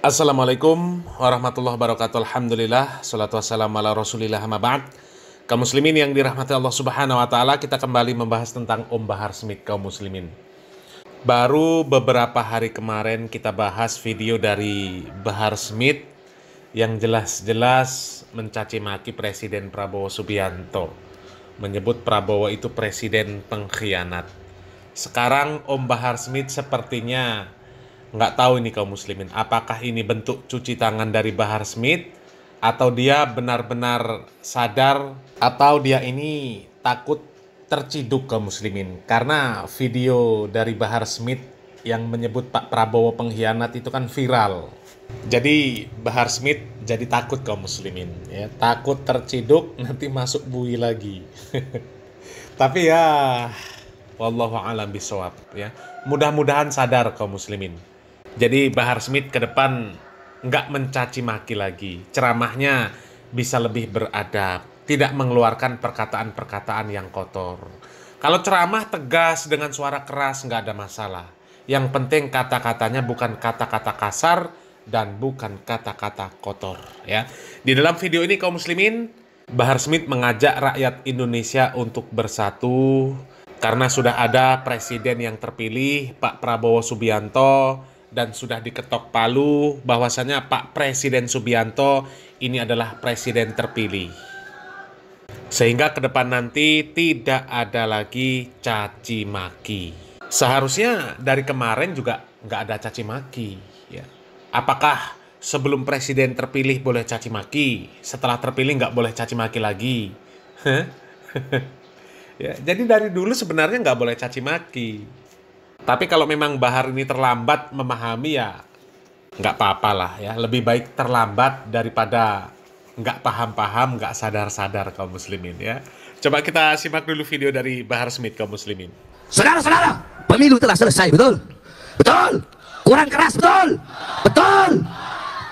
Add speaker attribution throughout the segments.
Speaker 1: Assalamualaikum warahmatullahi wabarakatuh Alhamdulillah Salatu wassalamu ala rasulillah ba'd Kaum muslimin yang dirahmati Allah subhanahu wa ta'ala Kita kembali membahas tentang Om Bahar Smith kaum muslimin Baru beberapa hari kemarin kita bahas video dari Bahar Smith Yang jelas-jelas mencaci maki Presiden Prabowo Subianto Menyebut Prabowo itu presiden pengkhianat Sekarang Om Bahar Smith sepertinya nggak tahu ini kaum muslimin apakah ini bentuk cuci tangan dari Bahar Smith atau dia benar-benar sadar atau dia ini takut terciduk kaum muslimin karena video dari Bahar Smith yang menyebut Pak Prabowo pengkhianat itu kan viral jadi Bahar Smith jadi takut kaum muslimin ya takut terciduk nanti masuk bui lagi tapi ya wallahu alam bisawab ya mudah-mudahan sadar kaum muslimin jadi Bahar Smith ke depan nggak mencaci maki lagi. Ceramahnya bisa lebih beradab, tidak mengeluarkan perkataan-perkataan yang kotor. Kalau ceramah tegas dengan suara keras nggak ada masalah. Yang penting kata-katanya bukan kata-kata kasar dan bukan kata-kata kotor. Ya, di dalam video ini kaum muslimin Bahar Smith mengajak rakyat Indonesia untuk bersatu karena sudah ada presiden yang terpilih Pak Prabowo Subianto dan sudah diketok palu bahwasannya Pak Presiden Subianto ini adalah presiden terpilih. Sehingga ke depan nanti tidak ada lagi caci maki. Seharusnya dari kemarin juga nggak ada caci maki. Ya. Apakah sebelum presiden terpilih boleh caci maki, setelah terpilih nggak boleh caci maki lagi? ya, jadi dari dulu sebenarnya nggak boleh caci maki. Tapi kalau memang Bahar ini terlambat memahami ya nggak apa-apa lah ya. Lebih baik terlambat daripada nggak paham-paham, nggak sadar-sadar kaum muslimin ya. Coba kita simak dulu video dari Bahar Smith kaum muslimin.
Speaker 2: Saudara-saudara, pemilu telah selesai, betul? Betul. Kurang keras, betul? Betul.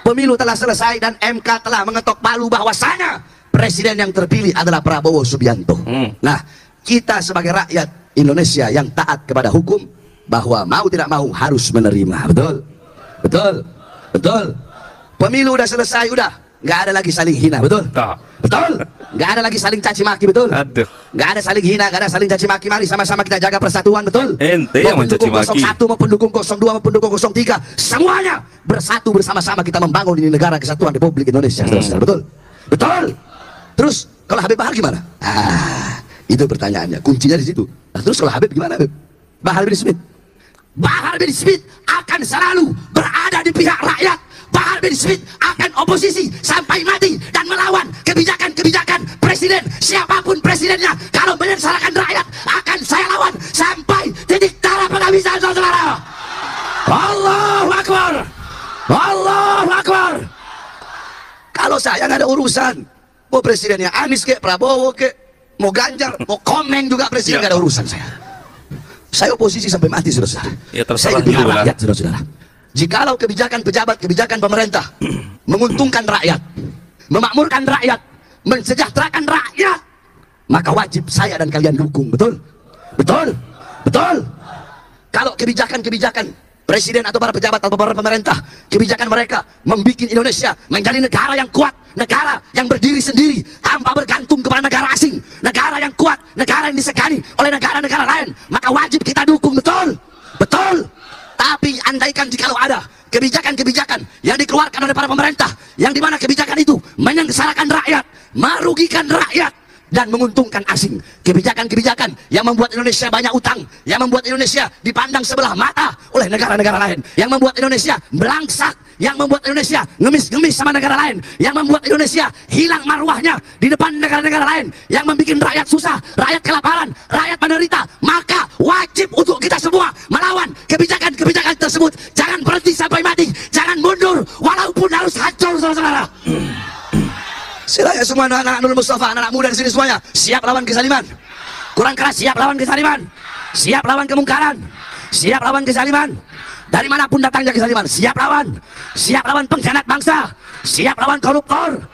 Speaker 2: Pemilu telah selesai dan MK telah mengetok palu bahwasanya presiden yang terpilih adalah Prabowo Subianto. Hmm. Nah, kita sebagai rakyat Indonesia yang taat kepada hukum bahwa mau tidak mau harus menerima betul betul betul pemilu udah selesai udah nggak ada lagi saling hina betul tak. betul nggak ada lagi saling caci maki betul Aduh. nggak ada saling hina nggak ada saling caci maki mari sama-sama kita jaga persatuan betul ente yang mencaci maki satu maupun dukung dua maupun dukung tiga semuanya bersatu bersama-sama kita membangun ini negara kesatuan Republik Indonesia hmm. betul betul betul terus kalau Habib Bahar gimana ah itu pertanyaannya kuncinya di situ nah, terus kalau Habib gimana Habib Bahar bin Smith Bahar bin Smith akan selalu berada di pihak rakyat Bahar bin Smith akan oposisi sampai mati dan melawan kebijakan-kebijakan presiden siapapun presidennya kalau salahkan rakyat akan saya lawan sampai titik darah penghabisan saudara Allah Akbar Allah Akbar kalau saya nggak ada urusan mau presidennya Anies ke Prabowo ke, mau Ganjar mau komen juga presiden iya. nggak ya. ada urusan saya saya oposisi sampai mati, saudara-saudara. Ya, saya bela rakyat, saudara-saudara. Jikalau kebijakan pejabat, kebijakan pemerintah menguntungkan rakyat, memakmurkan rakyat, mensejahterakan rakyat, maka wajib saya dan kalian dukung, betul? Betul? Betul? Kalau kebijakan-kebijakan presiden atau para pejabat atau para pemerintah kebijakan mereka membuat Indonesia menjadi negara yang kuat negara yang berdiri sendiri tanpa bergantung kepada negara asing negara yang kuat negara yang disegani oleh negara-negara lain maka wajib kita dukung betul betul tapi andaikan jika ada kebijakan-kebijakan yang dikeluarkan oleh para pemerintah yang dimana kebijakan itu menyengsarakan rakyat merugikan rakyat dan menguntungkan asing. Kebijakan-kebijakan yang membuat Indonesia banyak utang, yang membuat Indonesia dipandang sebelah mata oleh negara-negara lain, yang membuat Indonesia berangsak, yang membuat Indonesia ngemis-ngemis sama negara lain, yang membuat Indonesia hilang marwahnya di depan negara-negara lain, yang membuat rakyat susah, rakyat kelaparan, rakyat menderita, maka wajib untuk kita semua melawan kebijakan-kebijakan tersebut. Jangan berhenti sampai mati, jangan mundur, walaupun harus hancur saudara-saudara. Silahkan semua anak-anak Nur Mustafa, anak-anak muda di sini semuanya. Siap lawan kesaliman. Kurang keras, siap lawan kesaliman. Siap lawan kemungkaran. Siap lawan kesaliman. Dari manapun datangnya kesaliman. Siap lawan. Siap lawan pengkhianat bangsa. Siap lawan koruptor.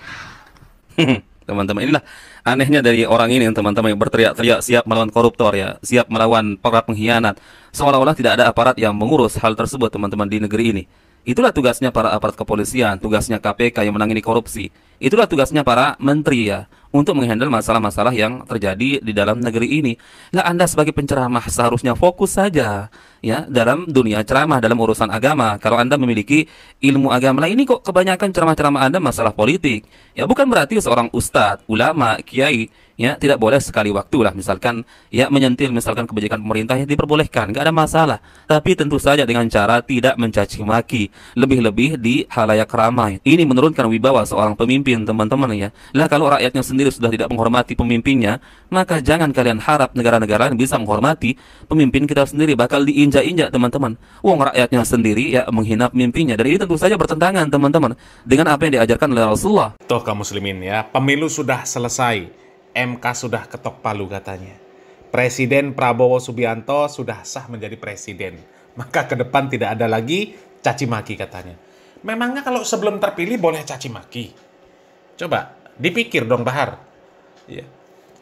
Speaker 3: Teman-teman, inilah anehnya dari orang ini teman-teman yang berteriak-teriak siap melawan koruptor ya, siap melawan para pengkhianat. Seolah-olah tidak ada aparat yang mengurus hal tersebut teman-teman di negeri ini. Itulah tugasnya para aparat kepolisian, tugasnya KPK yang menangani korupsi. Itulah tugasnya para menteri ya untuk menghandle masalah-masalah yang terjadi di dalam negeri ini. Nah, Anda sebagai penceramah seharusnya fokus saja ya dalam dunia ceramah dalam urusan agama. Kalau Anda memiliki ilmu agama, nah ini kok kebanyakan ceramah-ceramah Anda masalah politik. Ya bukan berarti seorang ustadz, ulama, kiai ya tidak boleh sekali waktu lah misalkan ya menyentil misalkan kebijakan pemerintah yang diperbolehkan nggak ada masalah tapi tentu saja dengan cara tidak mencaci maki lebih-lebih di halayak ramai ini menurunkan wibawa seorang pemimpin teman-teman ya lah kalau rakyatnya sendiri sendiri sudah tidak menghormati pemimpinnya, maka jangan kalian harap negara-negara yang bisa menghormati pemimpin kita sendiri. Bakal diinjak-injak teman-teman. Uang rakyatnya sendiri ya menghina pemimpinnya. Dan ini tentu saja bertentangan teman-teman dengan apa yang diajarkan oleh Rasulullah. Toh kaum muslimin ya, pemilu sudah selesai. MK
Speaker 1: sudah ketok palu katanya. Presiden Prabowo Subianto sudah sah menjadi presiden. Maka ke depan tidak ada lagi caci maki katanya. Memangnya kalau sebelum terpilih boleh caci maki? Coba Dipikir dong Bahar. Ya.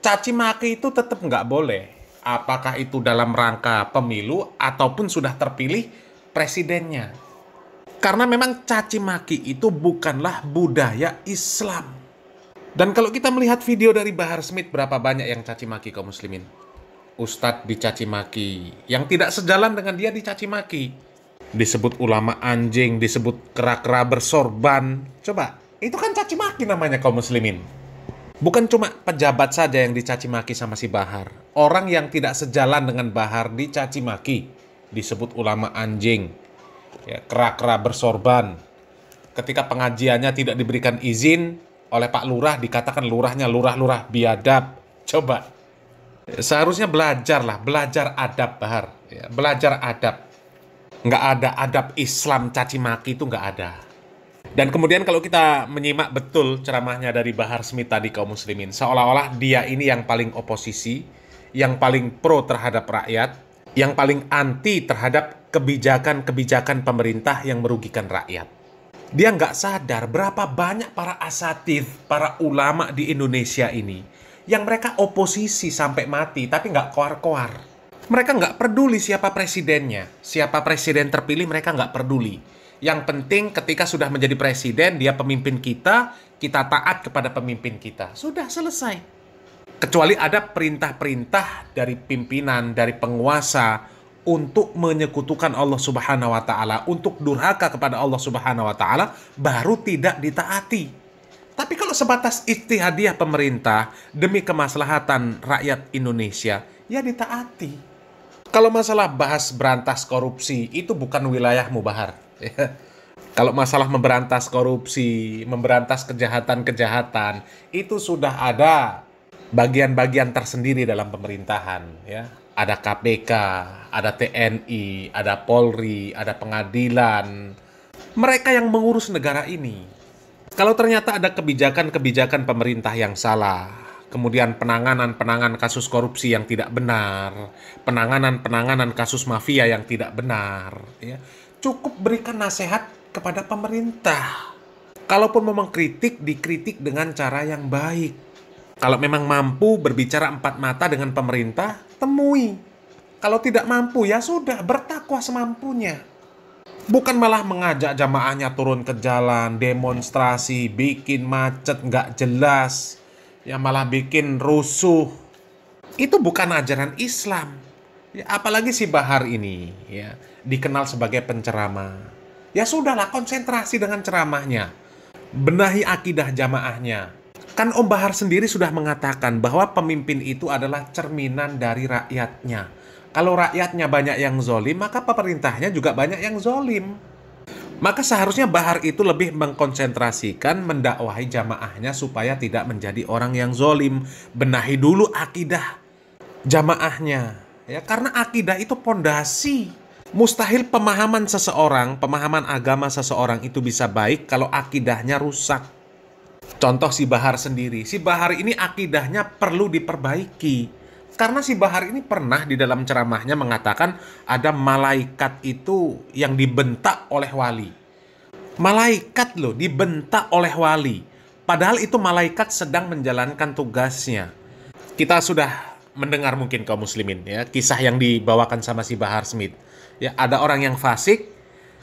Speaker 1: Caci maki itu tetap nggak boleh. Apakah itu dalam rangka pemilu ataupun sudah terpilih presidennya. Karena memang caci maki itu bukanlah budaya Islam. Dan kalau kita melihat video dari Bahar Smith berapa banyak yang caci maki kaum muslimin? Ustadz dicaci maki, yang tidak sejalan dengan dia dicaci maki. Disebut ulama anjing, disebut kera-kera bersorban. Coba itu kan caci maki namanya kaum muslimin. Bukan cuma pejabat saja yang dicaci maki sama si Bahar. Orang yang tidak sejalan dengan Bahar dicaci maki, disebut ulama anjing, ya, kera-kera bersorban. Ketika pengajiannya tidak diberikan izin oleh Pak Lurah, dikatakan lurahnya lurah-lurah biadab. Coba, seharusnya belajarlah, belajar adab Bahar, ya, belajar adab. Nggak ada adab Islam caci maki itu nggak ada. Dan kemudian kalau kita menyimak betul ceramahnya dari Bahar Smith tadi kaum muslimin, seolah-olah dia ini yang paling oposisi, yang paling pro terhadap rakyat, yang paling anti terhadap kebijakan-kebijakan pemerintah yang merugikan rakyat. Dia nggak sadar berapa banyak para asatif, para ulama di Indonesia ini yang mereka oposisi sampai mati tapi nggak koar-koar. Mereka nggak peduli siapa presidennya, siapa presiden terpilih mereka nggak peduli yang penting ketika sudah menjadi presiden, dia pemimpin kita, kita taat kepada pemimpin kita. Sudah selesai. Kecuali ada perintah-perintah dari pimpinan, dari penguasa untuk menyekutukan Allah Subhanahu wa taala, untuk durhaka kepada Allah Subhanahu wa taala baru tidak ditaati. Tapi kalau sebatas istihadiah pemerintah demi kemaslahatan rakyat Indonesia, ya ditaati kalau masalah bahas berantas korupsi itu bukan wilayah Mubahar. Ya. Kalau masalah memberantas korupsi, memberantas kejahatan-kejahatan itu sudah ada bagian-bagian tersendiri dalam pemerintahan ya. Ada KPK, ada TNI, ada Polri, ada pengadilan. Mereka yang mengurus negara ini. Kalau ternyata ada kebijakan-kebijakan pemerintah yang salah, kemudian penanganan-penanganan kasus korupsi yang tidak benar, penanganan-penanganan kasus mafia yang tidak benar, ya. Cukup berikan nasihat kepada pemerintah. Kalaupun memang kritik, dikritik dengan cara yang baik. Kalau memang mampu berbicara empat mata dengan pemerintah, temui. Kalau tidak mampu, ya sudah, bertakwa semampunya bukan malah mengajak jamaahnya turun ke jalan, demonstrasi, bikin macet, nggak jelas yang malah bikin rusuh. Itu bukan ajaran Islam. Ya, apalagi si Bahar ini ya dikenal sebagai penceramah. Ya sudahlah konsentrasi dengan ceramahnya. Benahi akidah jamaahnya. Kan Om Bahar sendiri sudah mengatakan bahwa pemimpin itu adalah cerminan dari rakyatnya. Kalau rakyatnya banyak yang zolim, maka pemerintahnya juga banyak yang zolim. Maka seharusnya Bahar itu lebih mengkonsentrasikan mendakwahi jamaahnya supaya tidak menjadi orang yang zolim. Benahi dulu akidah jamaahnya. Ya, karena akidah itu pondasi. Mustahil pemahaman seseorang, pemahaman agama seseorang itu bisa baik kalau akidahnya rusak. Contoh si Bahar sendiri. Si Bahar ini akidahnya perlu diperbaiki karena si Bahar ini pernah di dalam ceramahnya mengatakan ada malaikat itu yang dibentak oleh wali. Malaikat loh dibentak oleh wali. Padahal itu malaikat sedang menjalankan tugasnya. Kita sudah mendengar mungkin kaum muslimin ya kisah yang dibawakan sama si Bahar Smith. Ya ada orang yang fasik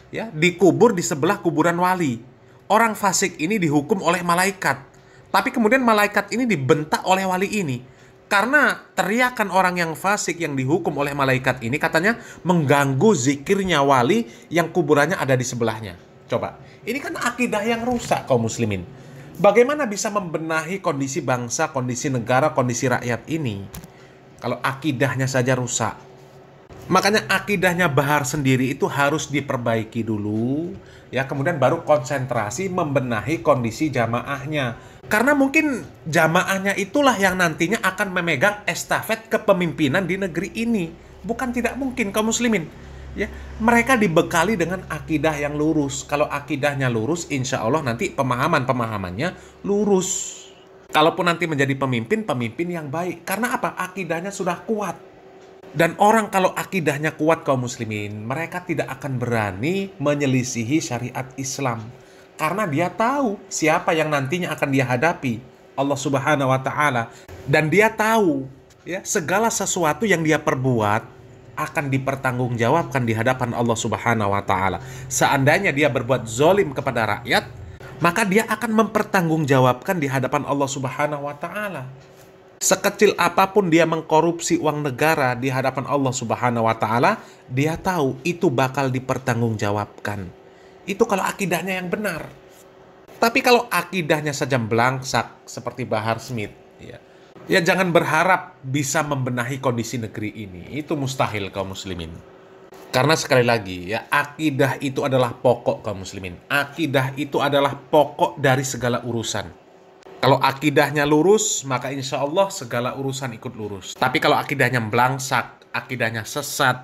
Speaker 1: ya dikubur di sebelah kuburan wali. Orang fasik ini dihukum oleh malaikat. Tapi kemudian malaikat ini dibentak oleh wali ini karena teriakan orang yang fasik yang dihukum oleh malaikat ini katanya mengganggu zikirnya wali yang kuburannya ada di sebelahnya. Coba, ini kan akidah yang rusak kaum muslimin. Bagaimana bisa membenahi kondisi bangsa, kondisi negara, kondisi rakyat ini? Kalau akidahnya saja rusak. Makanya akidahnya Bahar sendiri itu harus diperbaiki dulu, ya kemudian baru konsentrasi membenahi kondisi jamaahnya karena mungkin jamaahnya itulah yang nantinya akan memegang estafet kepemimpinan di negeri ini. Bukan tidak mungkin kaum muslimin. Ya, mereka dibekali dengan akidah yang lurus. Kalau akidahnya lurus, insya Allah nanti pemahaman-pemahamannya lurus. Kalaupun nanti menjadi pemimpin, pemimpin yang baik. Karena apa? Akidahnya sudah kuat. Dan orang kalau akidahnya kuat kaum muslimin, mereka tidak akan berani menyelisihi syariat Islam karena dia tahu siapa yang nantinya akan dia hadapi Allah Subhanahu wa taala dan dia tahu ya segala sesuatu yang dia perbuat akan dipertanggungjawabkan di hadapan Allah Subhanahu wa taala. Seandainya dia berbuat zolim kepada rakyat, maka dia akan mempertanggungjawabkan di hadapan Allah Subhanahu wa taala. Sekecil apapun dia mengkorupsi uang negara di hadapan Allah Subhanahu wa taala, dia tahu itu bakal dipertanggungjawabkan. Itu kalau akidahnya yang benar. Tapi kalau akidahnya saja melangsak seperti Bahar Smith, ya, ya jangan berharap bisa membenahi kondisi negeri ini. Itu mustahil kaum muslimin. Karena sekali lagi ya akidah itu adalah pokok kaum muslimin. Akidah itu adalah pokok dari segala urusan. Kalau akidahnya lurus, maka insya Allah segala urusan ikut lurus. Tapi kalau akidahnya melangsak, akidahnya sesat,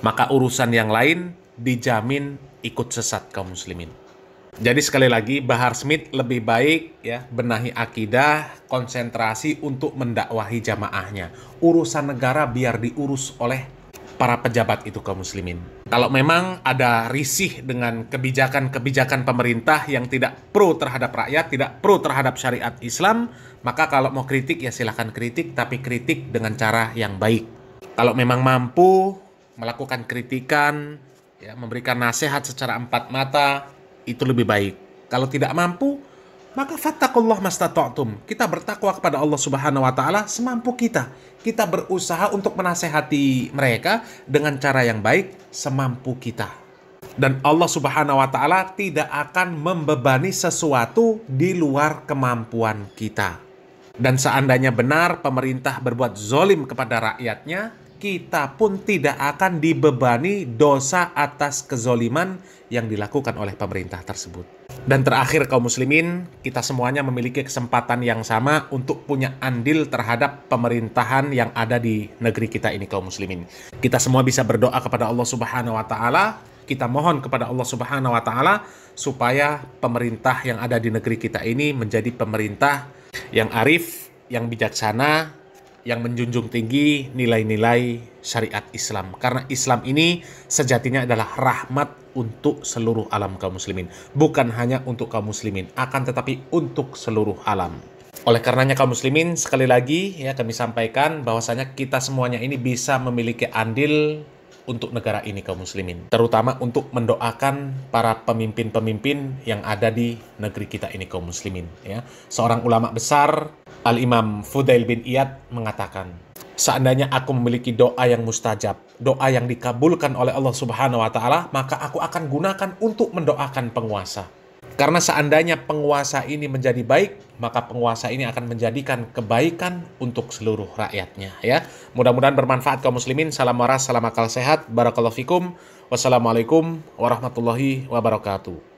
Speaker 1: maka urusan yang lain dijamin ikut sesat kaum muslimin. Jadi sekali lagi Bahar Smith lebih baik ya benahi akidah, konsentrasi untuk mendakwahi jamaahnya. Urusan negara biar diurus oleh para pejabat itu kaum muslimin. Kalau memang ada risih dengan kebijakan-kebijakan pemerintah yang tidak pro terhadap rakyat, tidak pro terhadap syariat Islam, maka kalau mau kritik ya silahkan kritik, tapi kritik dengan cara yang baik. Kalau memang mampu melakukan kritikan, ya, memberikan nasihat secara empat mata itu lebih baik. Kalau tidak mampu, maka fattakullah mastata'tum. Kita bertakwa kepada Allah Subhanahu wa taala semampu kita. Kita berusaha untuk menasehati mereka dengan cara yang baik semampu kita. Dan Allah Subhanahu wa taala tidak akan membebani sesuatu di luar kemampuan kita. Dan seandainya benar pemerintah berbuat zolim kepada rakyatnya, kita pun tidak akan dibebani dosa atas kezoliman yang dilakukan oleh pemerintah tersebut. Dan terakhir kaum muslimin, kita semuanya memiliki kesempatan yang sama untuk punya andil terhadap pemerintahan yang ada di negeri kita ini kaum muslimin. Kita semua bisa berdoa kepada Allah Subhanahu wa taala, kita mohon kepada Allah Subhanahu wa taala supaya pemerintah yang ada di negeri kita ini menjadi pemerintah yang arif, yang bijaksana, yang menjunjung tinggi nilai-nilai syariat Islam. Karena Islam ini sejatinya adalah rahmat untuk seluruh alam kaum muslimin. Bukan hanya untuk kaum muslimin, akan tetapi untuk seluruh alam. Oleh karenanya kaum muslimin sekali lagi ya kami sampaikan bahwasanya kita semuanya ini bisa memiliki andil untuk negara ini kaum muslimin, terutama untuk mendoakan para pemimpin-pemimpin yang ada di negeri kita ini kaum muslimin ya. Seorang ulama besar Al-Imam Fudail bin Iyad mengatakan, Seandainya aku memiliki doa yang mustajab, doa yang dikabulkan oleh Allah Subhanahu wa Ta'ala, maka aku akan gunakan untuk mendoakan penguasa. Karena seandainya penguasa ini menjadi baik, maka penguasa ini akan menjadikan kebaikan untuk seluruh rakyatnya. Ya, mudah-mudahan bermanfaat kaum muslimin. Salam waras, salam akal sehat, barakallahu fikum. Wassalamualaikum warahmatullahi wabarakatuh.